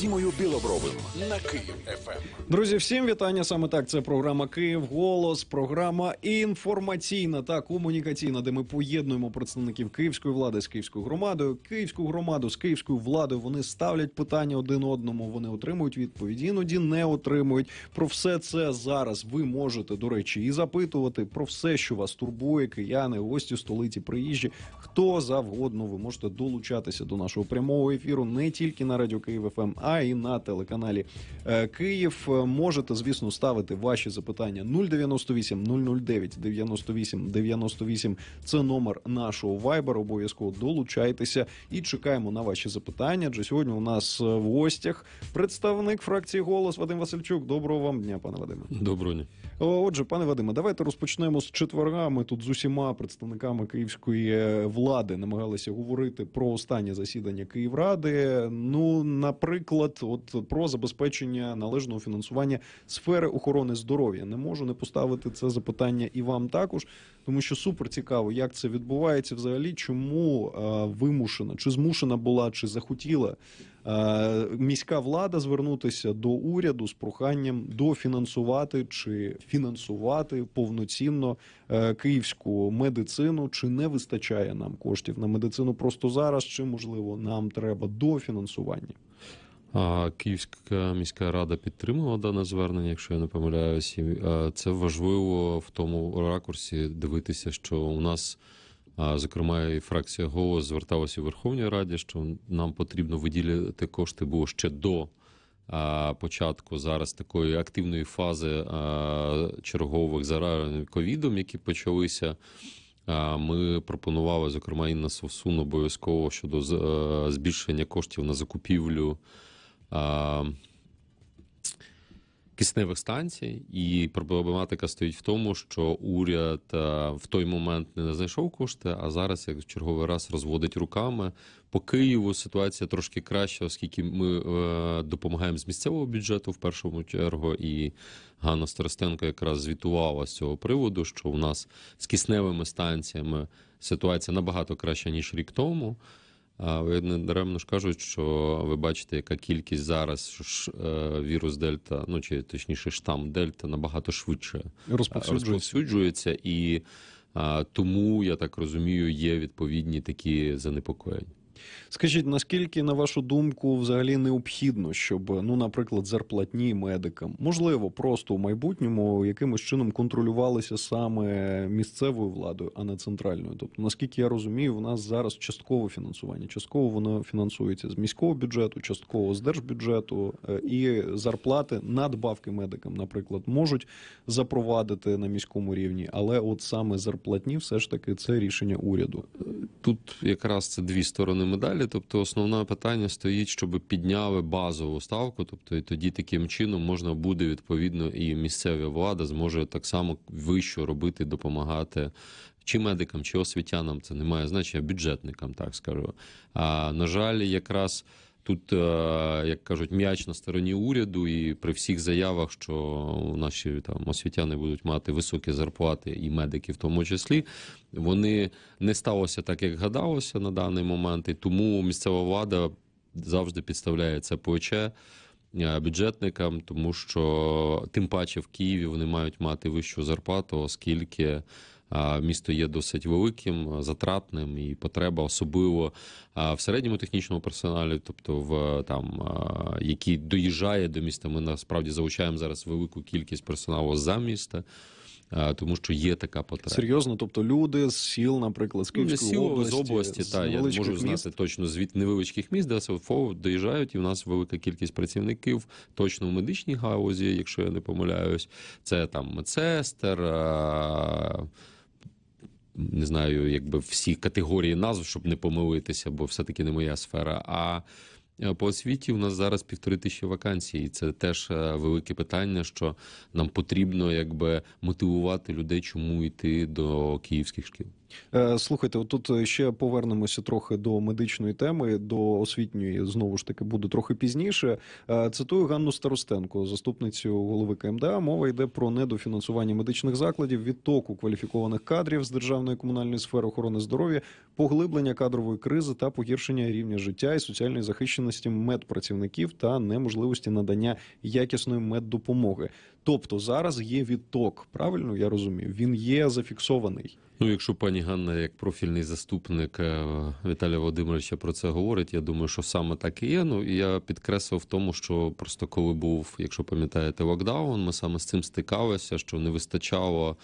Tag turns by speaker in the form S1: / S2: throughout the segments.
S1: Дімою Білобровим на Київ ФМ. Ем. Друзі, всім вітання. Саме так це програма Київ Голос, програма інформаційна та комунікаційна, де ми поєднуємо представників київської влади з київською громадою, київську громаду з київською владою. Вони ставлять питання один одному. Вони отримують відповідь, іноді не отримують. Про все це зараз ви можете до речі і запитувати про все, що вас турбує, кияни, гості, столиці, приїжджі. Хто завгодно, ви можете долучатися до нашого прямого ефіру не тільки на радіо Київ ФМ а і на телеканалі е, Київ. Е, можете, звісно, ставити ваші запитання 098 009 98 98. Це номер нашого Viber. Обов'язково долучайтеся і чекаємо на ваші запитання. Адже сьогодні у нас е, в гостях представник фракції голос Вадим Васильчук. Доброго вам дня, пане Вадиме. Доброго дня. Отже, пане Вадиме, давайте розпочнемо з четверга. Ми тут з усіма представниками київської влади намагалися говорити про останнє засідання Київради. Ну, наприклад наприклад, от про забезпечення належного фінансування сфери охорони здоров'я. Не можу не поставити це запитання і вам також, тому що супер цікаво, як це відбувається взагалі, чому е, вимушена чи змушена була, чи захотіла е, міська влада звернутися до уряду з проханням дофінансувати чи фінансувати повноцінно е, київську медицину, чи не вистачає нам коштів на медицину просто зараз, чи можливо нам треба дофінансування?
S2: Київська міська рада підтримала дане звернення, якщо я не помиляюсь, е, це важливо в тому ракурсі дивитися, що у нас, зокрема, і фракція голос зверталася у Верховній Раді, що нам потрібно виділити кошти було ще до початку зараз такої активної фази чергових заражень ковідом, які почалися. Ми пропонували зокрема і на Совсун обов'язково щодо е, збільшення коштів на закупівлю кисневих станцій, і проблематика стоїть в тому, що уряд е, в той момент не знайшов кошти, а зараз як в черговий раз розводить руками. По Києву ситуація трошки краща, оскільки ми е, допомагаємо з місцевого бюджету в першому чергу. І Ганна Старостенко якраз звітувала з цього приводу, що у нас з кисневими станціями ситуація набагато краща ніж рік тому. А Ви не даремно ж кажуть, що ви бачите, яка кількість зараз е, вірус Дельта, ну чи точніше штам Дельта набагато швидше е, розповсюджується, розповсюджується і тому я так розумію, є відповідні такі занепокоєння.
S1: Скажіть, наскільки, на вашу думку, взагалі необхідно, щоб, ну, наприклад, зарплатні медикам, можливо, просто у майбутньому якимось чином контролювалися саме місцевою владою, а не центральною? Тобто, наскільки я розумію, в нас зараз часткове фінансування. Частково воно фінансується з міського бюджету, частково з держбюджету, е, і зарплати надбавки медикам, наприклад, можуть запровадити на міському рівні, але от саме зарплатні, все ж таки, це рішення уряду
S2: тут якраз це дві сторони медалі. Тобто, основне питання стоїть, щоб підняли базову ставку. Тобто, і тоді таким чином можна буде відповідно і місцева влада зможе так само вище робити, допомагати. Чи медикам, чи освітянам це не має значення бюджетникам, так скажу. А на жаль, якраз Тут, е, як кажуть, м'яч на стороні уряду, і при всіх заявах, що наші там освітяни будуть мати високі зарплати, і медики в тому числі, вони не сталося так, як гадалося на даний момент, і тому місцева влада завжди підставляє це плече е, бюджетникам, тому що тим паче в Києві вони мають мати вищу зарплату, оскільки місто є досить великим, затратним, і потреба особливо в середньому технічному персоналі, тобто в там який доїжджає до міста. Ми насправді залучаємо зараз велику кількість персоналу за міста. Тому що є така потреба серйозно.
S1: Тобто люди з сіл, наприклад, з Київської сіл, області, з області та я можу міст. знати
S2: точно звіт невеличких міст, де СВФО доїжджають, і в нас велика кількість працівників точно в медичній галузі, якщо я не помиляюсь, це там медсестер. А не знаю, якби всі категорії назв, щоб не помилитися, бо все-таки не моя сфера. А е, по освіті у нас зараз півтори тисячі вакансій, і це теж е, велике питання, що нам потрібно якби мотивувати людей, чому йти до київських шкіл.
S1: Е, слухайте, отут ще повернемося трохи до медичної теми, до освітньої знову ж таки буде трохи пізніше. Е, цитую Ганну Старостенко, заступницю голови КМДА. Мова йде про недофінансування медичних закладів, відтоку кваліфікованих кадрів з державної комунальної сфери охорони здоров'я, поглиблення кадрової кризи та погіршення рівня життя і соціальної захищеності медпрацівників та неможливості надання якісної меддопомоги. Тобто зараз є відток. Правильно я розумію, він є зафіксований.
S2: Ну, якщо пані Ганна, як профільний заступник е, Віталія Володимировича про це говорить, я думаю, що саме так і є. Ну і я підкреслив в тому, що просто коли був, якщо пам'ятаєте, локдаун, ми саме з цим стикалися, що не вистачало.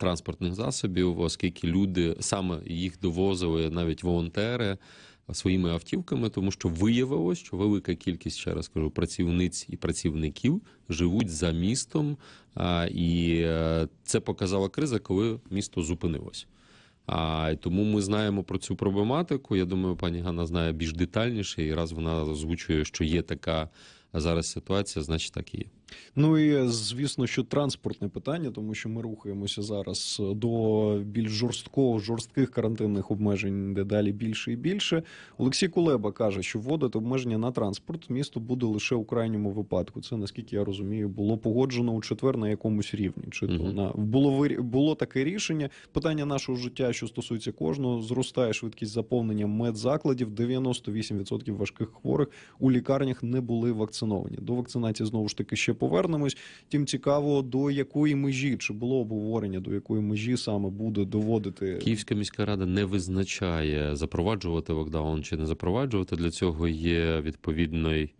S2: Транспортних засобів, оскільки люди саме їх довозили навіть волонтери своїми автівками, тому що виявилось, що велика кількість, ще раз кажу, працівниць і працівників живуть за містом, і е, це показала криза, коли місто зупинилось. А тому ми знаємо про цю проблематику. Я думаю, пані Ганна знає більш детальніше, і раз вона озвучує, що є така зараз ситуація, значить так і є.
S1: Ну і звісно, що транспортне питання, тому що ми рухаємося зараз до більш жорсткого жорстких карантинних обмежень, дедалі більше і більше. Олексій Кулеба каже, що вводити обмеження на транспорт місто буде лише у крайньому випадку. Це наскільки я розумію, було погоджено у четвер на якомусь рівні. Чи угу. то на було вир... було таке рішення? Питання нашого життя, що стосується кожного, зростає швидкість заповнення медзакладів. 98% важких хворих у лікарнях не були вакциновані вакциновані. До вакцинації знову ж таки ще повернемось. Тим цікаво, до якої межі чи було обговорення, до якої межі саме буде доводити
S2: Київська міська рада не визначає запроваджувати локдаун чи не запроваджувати. Для цього є відповідний.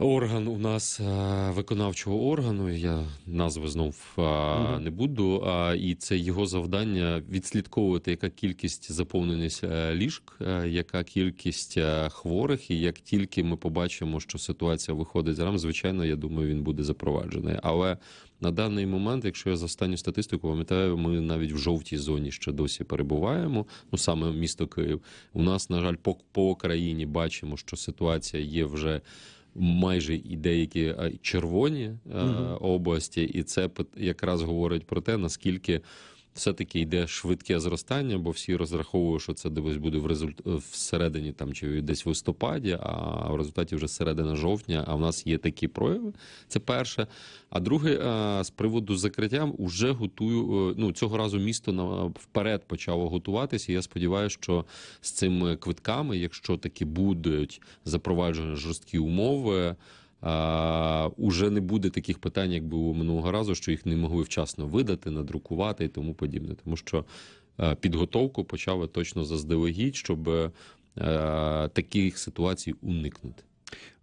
S2: Орган у нас е, виконавчого органу, я назви знов е, не буду. І це його завдання відслідковувати, яка кількість заповненість е, ліжк, яка кількість хворих, і як тільки ми побачимо, що ситуація виходить з рам, звичайно, я думаю, він буде запроваджений. Але на даний момент, якщо я за останню статистику пам'ятаю, ми навіть в жовтій зоні ще досі перебуваємо. Ну саме місто Київ. У нас на жаль, по, по країні бачимо, що ситуація є вже майже і деякі е, червоні угу. області, і це якраз говорить про те, наскільки все-таки йде швидке зростання, бо всі розраховують, що це десь буде в результ... всередині там чи десь в листопаді, а в результаті вже середина жовтня. А в нас є такі прояви. Це перше. А друге, е, з приводу закриття вже готую. Е, ну цього разу місто на вперед почало готуватися. Я сподіваюся, що з цими квитками, якщо такі будуть запроваджені жорсткі умови а, Уже не буде таких питань, як було минулого разу, що їх не могли вчасно видати, надрукувати і тому подібне. Тому що а, е, підготовку почали точно заздалегідь, щоб а, е, е, таких ситуацій уникнути.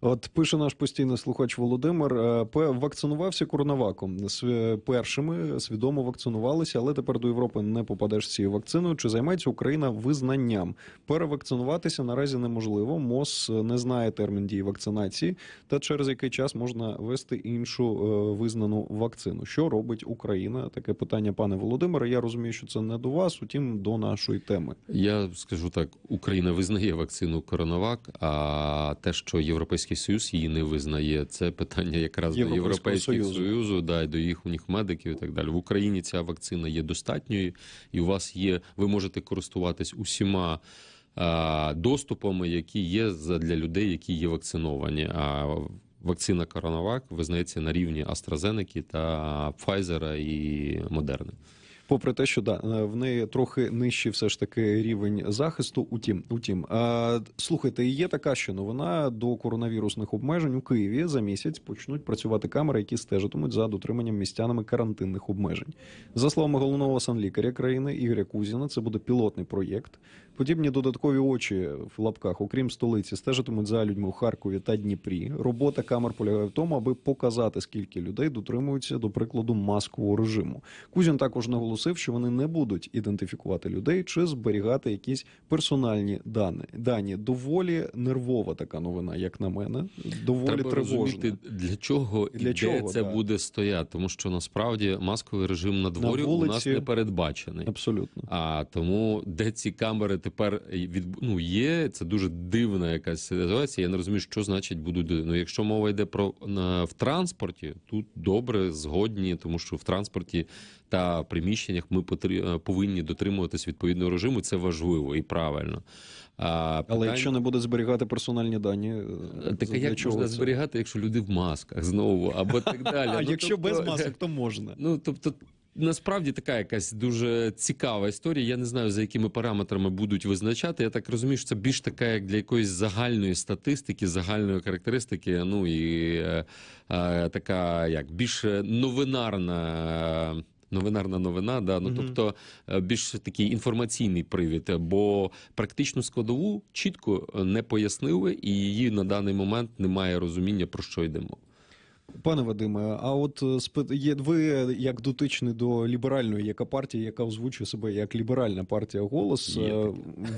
S1: От пише наш постійний слухач Володимир. Е, вакцинувався коронаваком е, першими свідомо вакцинувалися, але тепер до Європи не попадеш з цією вакциною. Чи займається Україна визнанням? Перевакцинуватися наразі неможливо. МОЗ е, не знає термін дії вакцинації, та через який час можна вести іншу визнану вакцину. Що робить Україна? Таке питання, пане Володимире. Я розумію, що це не до вас, утім до нашої теми.
S2: Я скажу так: Україна визнає вакцину Коронавак, а те, що є. Європейський Союз її не визнає. Це питання якраз до Європейського Союзу, Союзу да, і до їхніх медиків і так далі. В Україні ця вакцина є достатньою, і у вас є. Ви можете користуватись усіма. Доступами, які є для людей, які є вакциновані. А вакцина Коронавак визнається на рівні AstraZeneca та Pfizer і Moderna
S1: попри те, що да е, в неї трохи нижчий все ж таки рівень захисту. Утім, утім, а, е, слухайте, є така ще новина до коронавірусних обмежень у Києві за місяць почнуть працювати камери, які стежитимуть за дотриманням містянами карантинних обмежень. За словами головного санлікаря країни Ігоря Кузіна, це буде пілотний проєкт. Подібні додаткові очі в лапках, окрім столиці, стежитимуть за людьми у Харкові та Дніпрі. Робота камер полягає в тому, аби показати, скільки людей дотримуються, до прикладу, маскового режиму. Кузін також наголосив, що вони не будуть ідентифікувати людей чи зберігати якісь персональні дані. Дані доволі нервова така новина, як на мене. Доволі Треба тривожна. розуміти,
S2: для чого і для де чого, це так. буде стояти, тому що насправді масковий режим на дворі на вулиці... у нас не передбачений. Абсолютно а тому, де ці камери тепер від ну, є. Це дуже дивна якась ситуація. Я не розумію, що значить будуть. Ну, якщо мова йде про на, в транспорті, тут добре, згодні, тому що в транспорті та приміщеннях ми потр... Е, повинні дотримуватись відповідного режиму. Це важливо і правильно. А, Але якщо не буде зберігати
S1: персональні дані, е, е, так як можна це? зберігати,
S2: якщо люди в масках знову або так далі. А ну, якщо тобто... без масок, то можна. Ну тобто насправді така якась дуже цікава історія. Я не знаю, за якими параметрами будуть визначати. Я так розумію, що це більш така, як для якоїсь загальної статистики, загальної характеристики. Ну і е, е, така, як більш новинарна. Новинарна новина, да ну тобто е, більш такий інформаційний привід, бо практичну складову чітко не пояснили, і її на даний момент немає розуміння про що йдемо.
S1: Пане Вадиме, а от е, ви як дотичний до ліберальної, яка партія, яка озвучує себе як ліберальна партія голос, е, Є.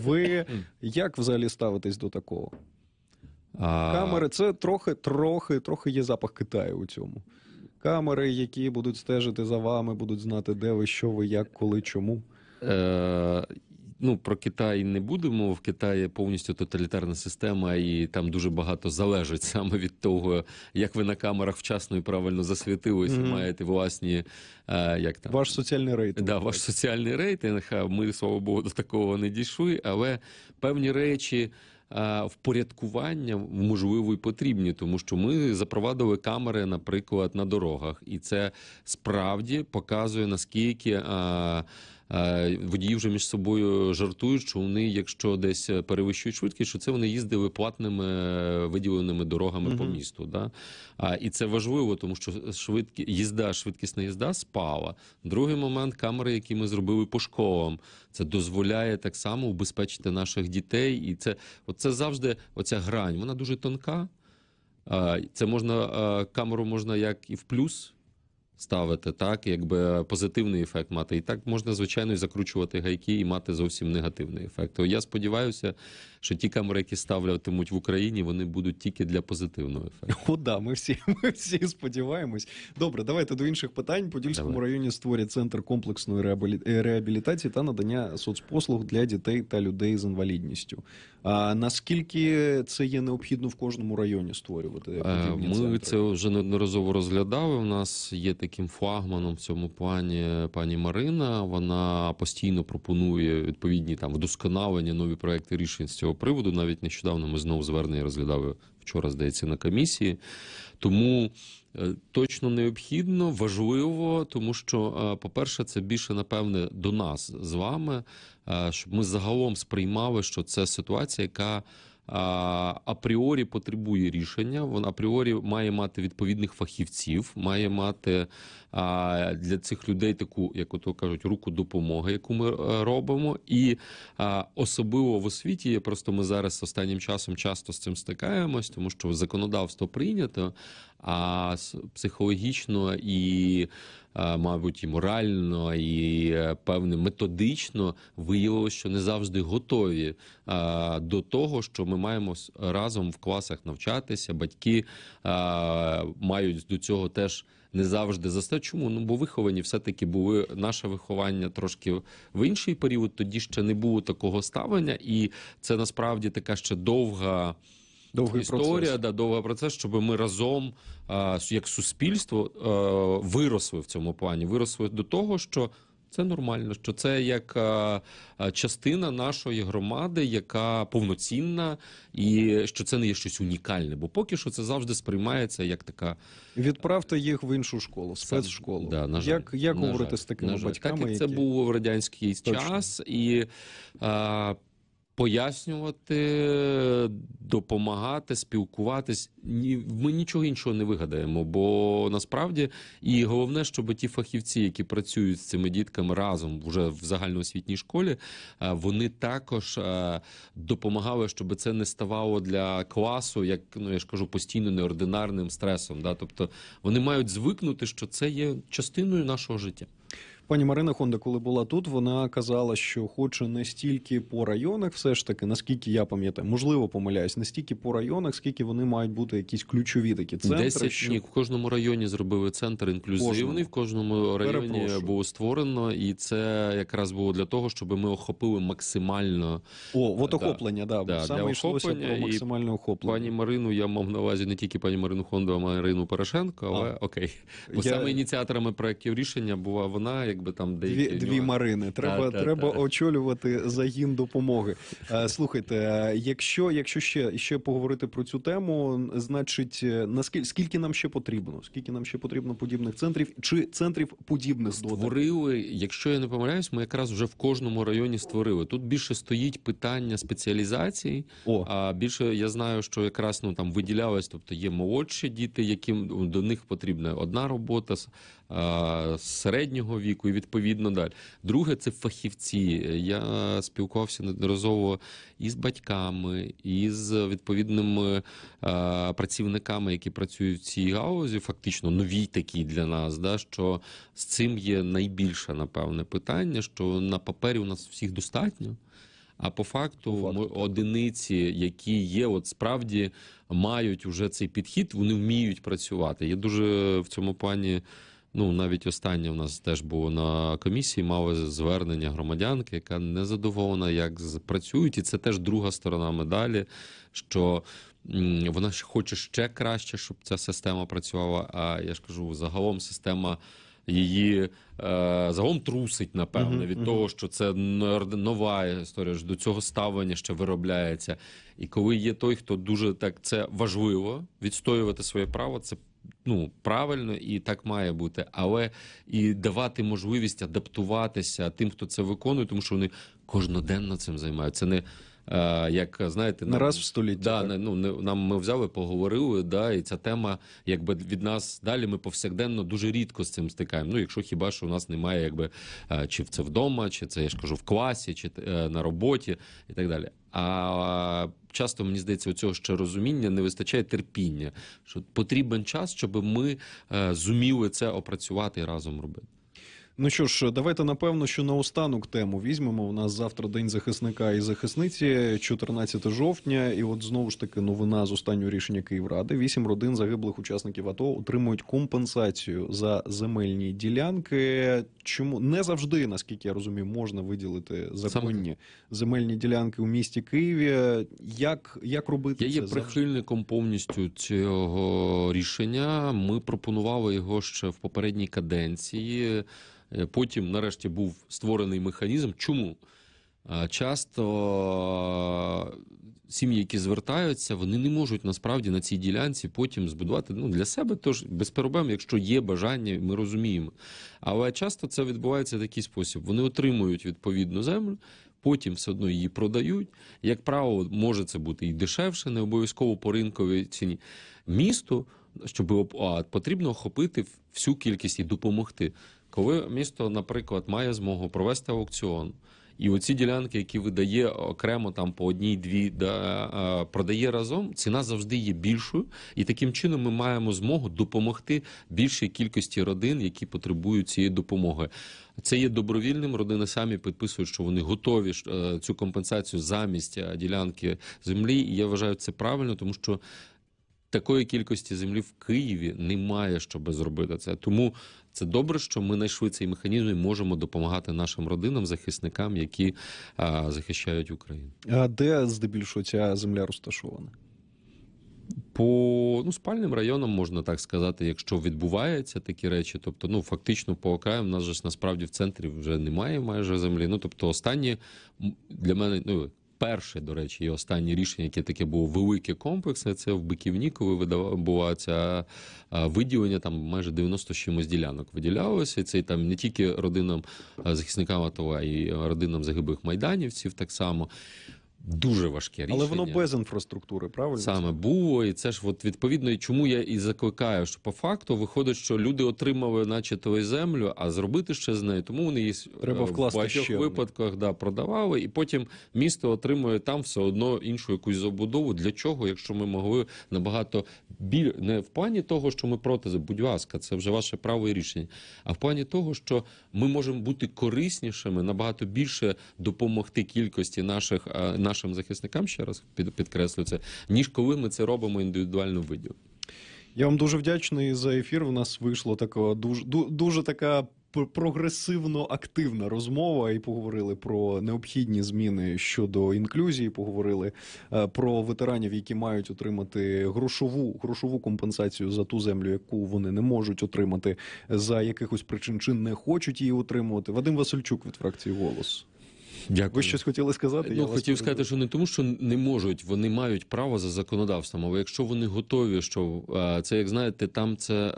S1: ви як взагалі ставитесь до такого?
S2: А... Камери
S1: це трохи, трохи, трохи є запах Китаю у цьому. Камери, які будуть стежити за вами, будуть знати, де ви, що ви, як, коли, чому.
S2: Е, ну про Китай не будемо. В Китаї повністю тоталітарна система, і там дуже багато залежить саме від того, як ви на камерах вчасно і правильно засвітились Mm -hmm. Маєте власні е, як там ваш соціальний рейтинг. Да, ваш соціальний рейтинг. Ми слава богу до такого не дійшли, але певні речі. Е, впорядкування можливо і потрібні, тому що ми запровадили камери, наприклад, на дорогах, і це справді показує наскільки. А... Е, Е, водії вже між собою жартують, що вони, якщо десь перевищують швидкість, що це вони їздили платними е, виділеними дорогами mm по місту. Да? А, І це важливо, тому що швидкі їзда, швидкісна їзда спала. Другий момент камери, які ми зробили по школам, це дозволяє так само убезпечити наших дітей, і це оце завжди оця грань. Вона дуже тонка. Це можна е, камеру можна як і в плюс ставити, так якби позитивний ефект мати. І так можна, звичайно, і закручувати гайки і мати зовсім негативний ефект. То я сподіваюся, що ті камери, які ставлятимуть в Україні, вони будуть тільки для позитивного ефекту. О, да, ми всі ми всі сподіваємось.
S1: Добре, давайте до інших питань. Подільському Давай. районі створять центр комплексної реабілітації та надання соцпослуг для дітей та людей з інвалідністю. А наскільки це є необхідно в кожному районі створювати? Е, ми центри?
S2: це вже неодноразово розглядали. У нас є такі таким флагманом в цьому плані пані Марина. Вона постійно пропонує відповідні там вдосконалення нові проекти рішень з цього приводу. Навіть нещодавно ми знову звернення розглядали вчора, здається, на комісії. Тому е, точно необхідно, важливо, тому що, е, по-перше, це більше напевне до нас з вами, е, щоб ми загалом сприймали, що це ситуація, яка апріорі потребує рішення. Вона апріорі має мати відповідних фахівців, має мати а, для цих людей таку, як ото кажуть, руку допомоги, яку ми е, робимо, і а, особливо в освіті, просто ми зараз останнім часом часто з цим стикаємось, тому що законодавство прийнято, а психологічно і. Мабуть, і морально, і е, певне методично виявилося, що не завжди готові до того, що ми маємо разом в класах навчатися. Батьки мають до цього теж не завжди за все. Чому? Ну бо виховані все-таки були наше виховання трошки в інший період. Тоді ще не було такого ставлення, і це насправді така ще довга. Довгий історія процес. да довга процес, щоб ми разом, як суспільство, виросли в цьому плані. Виросли до того, що це нормально, що це як е, е, частина нашої громади, яка повноцінна, і що це не є щось унікальне, бо поки що це завжди сприймається як така.
S1: Відправте
S2: їх в іншу школу, спецшколу. Да, на жаль, як як на говорити жаль, з такими на батьками? Так, як які... це був в радянський Точно. час, і а, е, пояснювати, допомагати, спілкуватись. ні, Ми нічого іншого не вигадаємо, бо насправді і головне, щоб ті фахівці, які працюють з цими дітками разом вже в загальноосвітній школі, е, вони також е, допомагали, щоб це не ставало для класу, як ну я ж кажу, постійно неординарним стресом. Да? Тобто вони мають звикнути, що це є частиною нашого життя.
S1: Пані Марина Хонда, коли була тут, вона казала, що хоче не стільки по районах, все ж таки, наскільки я пам'ятаю, можливо, помиляюсь, не стільки по районах, скільки вони мають бути якісь ключові такі центри. Десять що...
S2: ні в кожному районі зробили центр інклюзивний. Кожному. В кожному районі Перепрошу. було створено, і це якраз було для того, щоб ми охопили максимально О, от охоплення. Да, да, да саме йшлося про максимальне охоплення. Пані Марину. Я мав на увазі не тільки пані Марину Хонду, а Марину Порошенко, але а. окей, бо я... саме ініціаторами проєктів рішення була вона. як якби там деякі дві, дві марини. Треба та, треба та,
S1: очолювати загін допомоги. Е, слухайте, якщо якщо ще ще поговорити про цю тему, значить е, наскільки скільки нам ще потрібно? Скільки нам ще потрібно подібних центрів чи центрів подібних створили?
S2: Якщо я не помиляюсь, ми якраз вже в кожному районі створили. Тут більше стоїть питання спеціалізації. О. А більше я знаю, що якраз ну там виділялось, тобто є молодші діти, яким до них потрібна одна робота середнього віку і відповідно далі. Друге, це фахівці. Я спілкувався неодноразово із батьками, і з відповідними е, працівниками, які працюють в цій галузі, фактично нові такі для нас. да, Що з цим є найбільше напевне питання, що на папері у нас всіх достатньо. А по факту ми одиниці, які є, от справді мають уже цей підхід, вони вміють працювати. Я дуже в цьому плані. Ну навіть останнє в нас теж було на комісії. Мали звернення громадянки, яка не задоволена, як працюють, і це теж друга сторона медалі. що... Вона хоче ще краще, щоб ця система працювала. А я ж кажу, загалом система її е, загалом трусить, напевне, від uh -huh. того, що це нова історія до цього ставлення ще виробляється. І коли є той, хто дуже так це важливо відстоювати своє право, це ну правильно і так має бути, але і давати можливість адаптуватися тим, хто це виконує, тому що вони кожноденно цим займаються. Це не е, як знаєте, не раз в столітті да, не ну нам ми взяли, поговорили. Да, і ця тема, якби від нас далі. Ми повсякденно дуже рідко з цим стикаємо. Ну, якщо хіба що у нас немає, якби е, чи це вдома, чи це я ж кажу в класі, чи е, на роботі і так далі. А часто мені здається, у цього ще розуміння не вистачає терпіння, що потрібен час, щоб ми е, зуміли це опрацювати і разом робити.
S1: Ну що ж, давайте напевно, що на останок тему візьмемо. У нас завтра день захисника і захисниці, 14 жовтня. І от знову ж таки новина з останнього рішення Київради. Вісім родин загиблих учасників АТО отримують компенсацію за земельні ділянки. Чому не завжди, наскільки я розумію, можна виділити законні земельні ділянки у місті Києві? Як як робити я це? я є
S2: прихильником повністю цього рішення? Ми пропонували його ще в попередній каденції. Е, потім, нарешті, був створений механізм. Чому? Е, часто е, сім'ї, які звертаються, вони не можуть насправді на цій ділянці потім збудувати ну, для себе, тож без проблем, якщо є бажання, ми розуміємо. Але часто це відбувається в такий спосіб: вони отримують відповідну землю, потім все одно її продають. Як правило, може це бути і дешевше, не обов'язково по ринковій ціні. Місто, щоб а, потрібно охопити всю кількість і допомогти коли місто, наприклад, має змогу провести аукціон. І оці ділянки, які видає окремо там по одній-дві, да, продає разом, ціна завжди є більшою, і таким чином ми маємо змогу допомогти більшій кількості родин, які потребують цієї допомоги. Це є добровільним. Родини самі підписують, що вони готові е, цю компенсацію замість е, ділянки землі. І я вважаю це правильно, тому що. Такої кількості землі в Києві немає, щоб зробити це. Тому це добре, що ми знайшли цей механізм і можемо допомагати нашим родинам, захисникам, які а, захищають Україну.
S1: А де здебільшого ця земля розташована?
S2: По ну, спальним районам можна так сказати, якщо відбуваються такі речі, тобто, ну фактично по окраю, в нас же насправді в центрі вже немає майже землі. Ну тобто, останні для мене ну перше, до речі, і останнє рішення, яке таке було велике комплексне, це в Биківні, коли була ця виділення, там майже 90 чимось ділянок виділялося. І це там не тільки родинам захисникам АТО, а й родинам загиблих майданівців так само. Дуже важке рішення. але воно
S1: без інфраструктури, правильно
S2: саме було, і це ж от відповідно. І чому я і закликаю, що по факту виходить, що люди отримали, наче землю, а зробити ще з нею, тому вони її треба е, вкласти в багатьох ще випадках. Да, продавали, і потім місто отримує там все одно іншу якусь забудову. Для чого, якщо ми могли набагато біль не в плані того, що ми проти будь ласка, це вже ваше право і рішення, а в плані того, що ми можемо бути кориснішими, набагато більше допомогти кількості наших на. Е, нашим захисникам ще раз підкреслю це, ніж коли ми це робимо індивідуально в
S1: Я вам дуже вдячний за ефір. У нас вийшло така дуже дуже така прогресивно активна розмова. І поговорили про необхідні зміни щодо інклюзії. Поговорили е, про ветеранів, які мають отримати грошову грошову компенсацію за ту землю, яку вони не можуть отримати за якихось причин чин не хочуть її отримувати. Вадим Васильчук від фракції голос. Дякую, щось хотіли сказати. Ну, я хотів вас... сказати,
S2: що не тому, що не можуть, вони мають право за законодавством. Але якщо вони готові, що е, це як знаєте, там це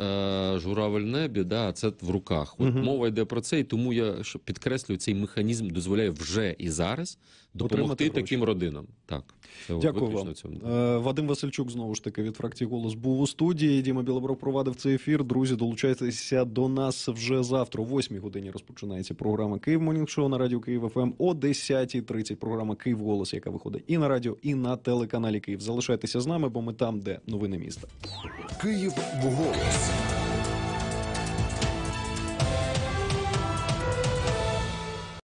S2: е, журавель небі, да, це в руках. От угу. мова йде про це, і тому я підкреслюю, цей механізм дозволяє вже і зараз допомогти таким родинам. Так, це дякую вам. Цьому.
S1: Е, Вадим Васильчук знову ж таки від фракції голос був у студії. Діма Білобров провадив цей ефір. Друзі, долучайтеся до нас вже завтра, о 8 годині. Розпочинається програма Київ Монінг Шоу на радіо Київ ФМ. 10.30 Програма Київ Голос, яка виходить і на радіо, і на телеканалі Київ. Залишайтеся з нами, бо ми там, де новини міста. Київ голос.